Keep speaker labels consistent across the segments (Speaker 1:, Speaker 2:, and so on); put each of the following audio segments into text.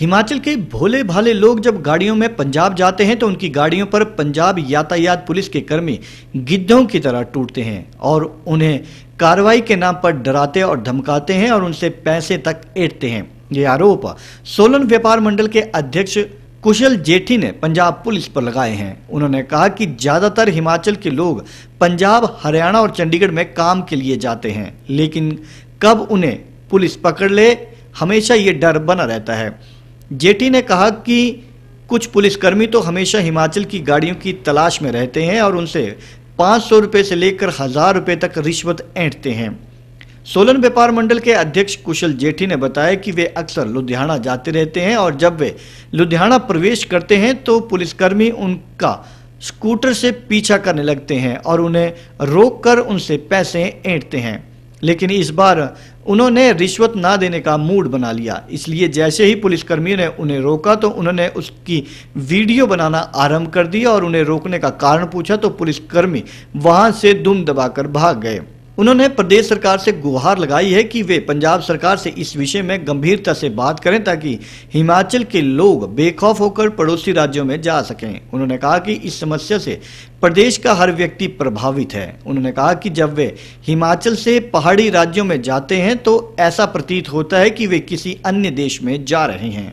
Speaker 1: हिमाचल के भोले भाले लोग जब गाड़ियों में पंजाब जाते हैं तो उनकी गाड़ियों पर पंजाब यातायात पुलिस के कर्मी गिद्धों की तरह टूटते हैं और उन्हें कार्रवाई के नाम पर डराते और धमकाते हैं और उनसे पैसे तक ऐटते हैं ये आरोप सोलन व्यापार मंडल के अध्यक्ष कुशल जेठी ने पंजाब पुलिस पर लगाए हैं उन्होंने कहा कि ज्यादातर हिमाचल के लोग पंजाब हरियाणा और चंडीगढ़ में काम के लिए जाते हैं लेकिन कब उन्हें पुलिस पकड़ ले हमेशा ये डर बना रहता है जेटी ने कहा कि कुछ पुलिसकर्मी तो हमेशा हिमाचल की गाड़ियों की तलाश में रहते हैं और उनसे पाँच सौ रुपये से लेकर हज़ार रुपये तक रिश्वत ऐंठते हैं सोलन व्यापार मंडल के अध्यक्ष कुशल जेठी ने बताया कि वे अक्सर लुधियाना जाते रहते हैं और जब वे लुधियाना प्रवेश करते हैं तो पुलिसकर्मी उनका स्कूटर से पीछा करने लगते हैं और उन्हें रोककर उनसे पैसे ऐंठते हैं लेकिन इस बार उन्होंने रिश्वत ना देने का मूड बना लिया इसलिए जैसे ही पुलिसकर्मियों ने उन्हें रोका तो उन्होंने उसकी वीडियो बनाना आरंभ कर दिया और उन्हें रोकने का कारण पूछा तो पुलिसकर्मी वहां से दुम दबाकर भाग गए उन्होंने प्रदेश सरकार से गुहार लगाई है कि वे पंजाब सरकार से इस विषय में गंभीरता से बात करें ताकि हिमाचल के लोग बेखौफ होकर पड़ोसी राज्यों में जा सकें उन्होंने कहा कि इस समस्या से प्रदेश का हर व्यक्ति प्रभावित है उन्होंने कहा कि जब वे हिमाचल से पहाड़ी राज्यों में जाते हैं तो ऐसा प्रतीत होता है कि वे किसी अन्य देश में जा रहे हैं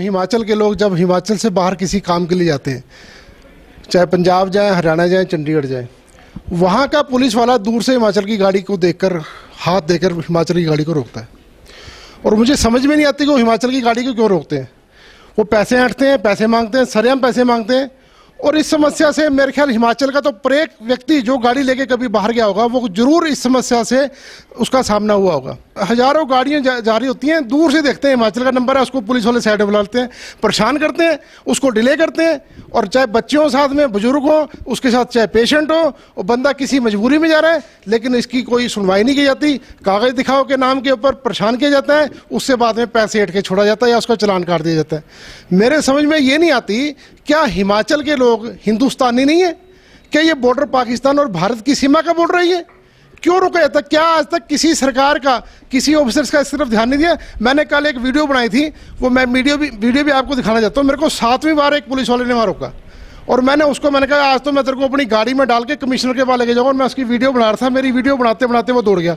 Speaker 2: हिमाचल के लोग जब हिमाचल से बाहर किसी काम के लिए जाते हैं चाहे पंजाब जाए हरियाणा जाए चंडीगढ़ जाए वहाँ का पुलिस वाला दूर से हिमाचल की गाड़ी को देखकर हाथ देकर हिमाचल की गाड़ी को रोकता है और मुझे समझ में नहीं आती कि वो हिमाचल की गाड़ी को क्यों रोकते हैं वो पैसे हटते हैं पैसे मांगते हैं सरेम पैसे मांगते हैं और इस समस्या से मेरे ख्याल हिमाचल का तो प्रत्येक व्यक्ति जो गाड़ी लेके कभी बाहर गया होगा वो जरूर इस समस्या से उसका सामना हुआ होगा हजारों गाड़ियां जा, जा रही होती हैं दूर से देखते हैं हिमाचल का नंबर है उसको पुलिस वाले साइड बुलाते हैं परेशान करते हैं उसको डिले करते हैं और चाहे बच्चों साथ में बुजुर्ग हो उसके साथ चाहे पेशेंट हो और बंदा किसी मजबूरी में जा रहा है लेकिन इसकी कोई सुनवाई नहीं की जाती कागज़ दिखाओ के नाम के ऊपर परेशान किया जाता है उससे बाद में पैसे हट के छोड़ा जाता है या उसका चलान काट दिया जाता है मेरे समझ में ये नहीं आती क्या हिमाचल के लोग हिंदुस्तानी नहीं है क्या ये बॉर्डर पाकिस्तान और भारत की सीमा का बॉर्डर है क्यों रुका जाता क्या आज तक किसी सरकार का किसी ऑफिसर्स का इस तरफ ध्यान नहीं दिया मैंने कल एक वीडियो बनाई थी वो मैं वीडियो भी वीडियो भी आपको दिखाना चाहता हूँ मेरे को सातवीं बार एक पुलिस वाले ने वहाँ रोका और मैंने उसको मैंने कहा आज तो मैं तेरे को अपनी गाड़ी में डाल के कमिश्नर के पास लेके जाऊँगा और मैं उसकी वीडियो बना रहा था मेरी वीडियो बनाते बनाते वो दौड़ गया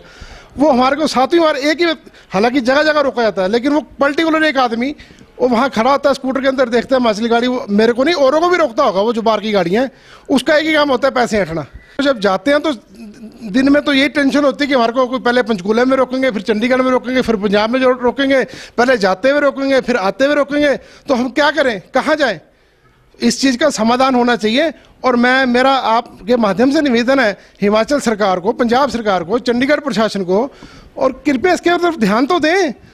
Speaker 2: वो हमारे को सातवीं बार एक ही हालांकि जगह जगह रोका जाता है लेकिन वो पर्टिकुलर एक आदमी वो वहाँ खड़ा होता है स्कूटर के अंदर देखता है मछली गाड़ी वो मेरे को नहीं औरों को भी रोकता होगा वो जो बार की गाड़ियाँ हैं उसका एक ही काम होता है पैसे ऐठना जब जाते हैं तो दिन में तो यही टेंशन होती है कि हमारे को कोई पहले पंचकूला में रोकेंगे फिर चंडीगढ़ में रोकेंगे फिर पंजाब में रोकेंगे पहले जाते हुए रोकेंगे फिर आते हुए रोकेंगे तो हम क्या करें कहाँ जाएं इस चीज़ का समाधान होना चाहिए और मैं मेरा आपके माध्यम से निवेदन है हिमाचल सरकार को पंजाब सरकार को चंडीगढ़ प्रशासन को और कृपया इसके तरफ ध्यान तो दें